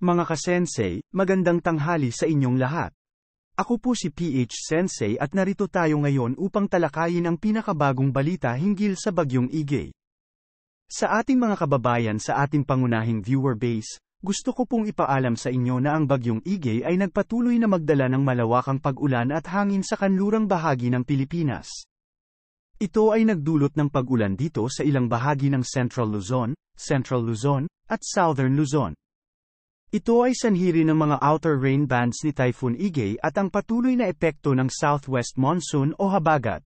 Mga ka-sensei, magandang tanghali sa inyong lahat. Ako po si PH Sensei at narito tayo ngayon upang talakayin ang pinakabagong balita hinggil sa Bagyong Igay. Sa ating mga kababayan sa ating pangunahing viewer base, gusto ko pong ipaalam sa inyo na ang Bagyong Igay ay nagpatuloy na magdala ng malawakang pag-ulan at hangin sa kanlurang bahagi ng Pilipinas. Ito ay nagdulot ng pag-ulan dito sa ilang bahagi ng Central Luzon, Central Luzon, at Southern Luzon. Ito ay sanhi rin ng mga outer rain bands ni Typhoon Igay at ang patuloy na epekto ng southwest monsoon o habagat.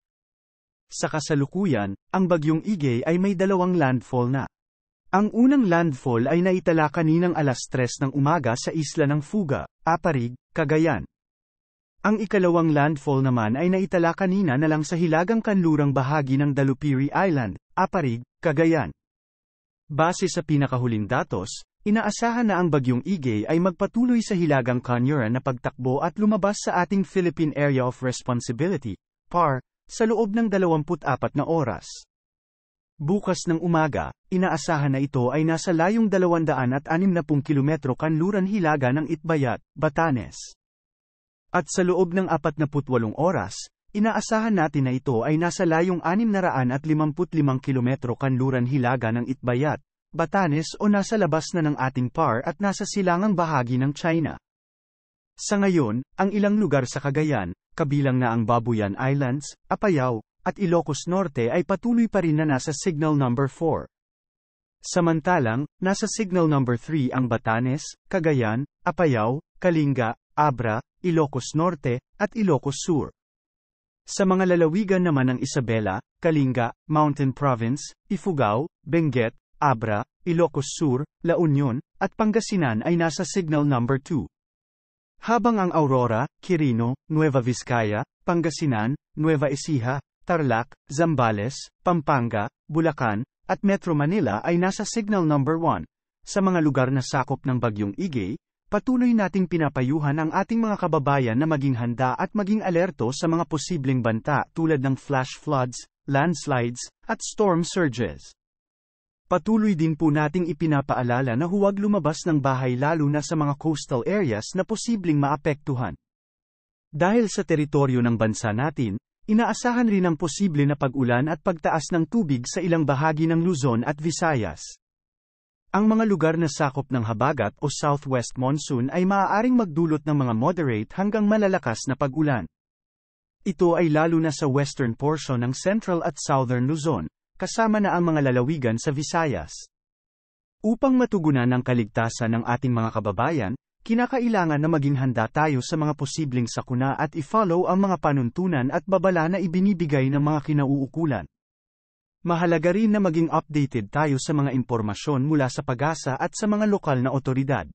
Sa kasalukuyan, ang bagyong Igay ay may dalawang landfall na. Ang unang landfall ay naitala kaninang alas 3 ng umaga sa isla ng Fuga, Aparig, Cagayan. Ang ikalawang landfall naman ay naitala kanina na lang sa hilagang kanlurang bahagi ng Dalupiri Island, Aparig, Cagayan. Base sa pinakahuling datos, Inaasahan na ang bagyong Igay ay magpatuloy sa hilagang Canura na pagtakbo at lumabas sa ating Philippine Area of Responsibility, PAR, sa loob ng 24 na oras. Bukas ng umaga, inaasahan na ito ay nasa layong 260 kilometro kanluran hilaga ng Itbayat, Batanes. At sa loob ng 48 oras, Inaasahan natin na ito ay nasa layong 655 kilometro kanluran hilaga ng Itbayat, Batanes o nasa labas na ng ating par at nasa silangang bahagi ng China. Sa ngayon, ang ilang lugar sa Cagayan, kabilang na ang Babuyan Islands, Apayao, at Ilocos Norte ay patuloy pa rin na nasa signal number 4. Samantalang, nasa signal number 3 ang Batanes, Cagayan, Apayao, Kalinga, Abra, Ilocos Norte, at Ilocos Sur. Sa mga lalawigan naman ng Isabela, Kalinga, Mountain Province, Ifugao, Benguet, Abra, Ilocos Sur, La Union, at Pangasinan ay nasa signal number 2. Habang ang Aurora, Quirino, Nueva Vizcaya, Pangasinan, Nueva Ecija, Tarlac, Zambales, Pampanga, Bulacan, at Metro Manila ay nasa signal number 1. Sa mga lugar na sakop ng bagyong Igay, patuloy nating pinapayuhan ang ating mga kababayan na maging handa at maging alerto sa mga posibleng banta tulad ng flash floods, landslides, at storm surges. Patuloy din po nating ipinapaalala na huwag lumabas ng bahay lalo na sa mga coastal areas na posibleng maapektuhan. Dahil sa teritoryo ng bansa natin, inaasahan rin ang posible na pag-ulan at pagtaas ng tubig sa ilang bahagi ng Luzon at Visayas. Ang mga lugar na sakop ng habagat o southwest monsoon ay maaaring magdulot ng mga moderate hanggang malalakas na pag-ulan. Ito ay lalo na sa western portion ng central at southern Luzon, kasama na ang mga lalawigan sa Visayas. Upang matugunan ang kaligtasan ng ating mga kababayan, kinakailangan na maging handa tayo sa mga posibleng sakuna at i-follow ang mga panuntunan at babala na ibinibigay ng mga kinauukulan. Mahalaga rin na maging updated tayo sa mga impormasyon mula sa pag-asa at sa mga lokal na otoridad.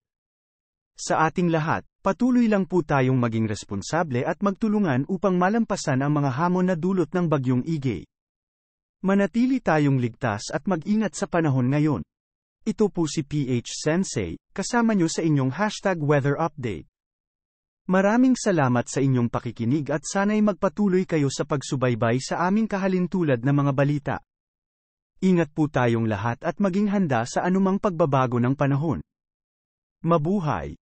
Sa ating lahat, patuloy lang po tayong maging responsable at magtulungan upang malampasan ang mga hamon na dulot ng bagyong Igay. Manatili tayong ligtas at mag-ingat sa panahon ngayon. Ito po si PH Sensei, kasama nyo sa inyong hashtag weather update. Maraming salamat sa inyong pakikinig at sana'y magpatuloy kayo sa pagsubaybay sa aming kahalintulad na mga balita. Ingat po tayong lahat at maging handa sa anumang pagbabago ng panahon. Mabuhay!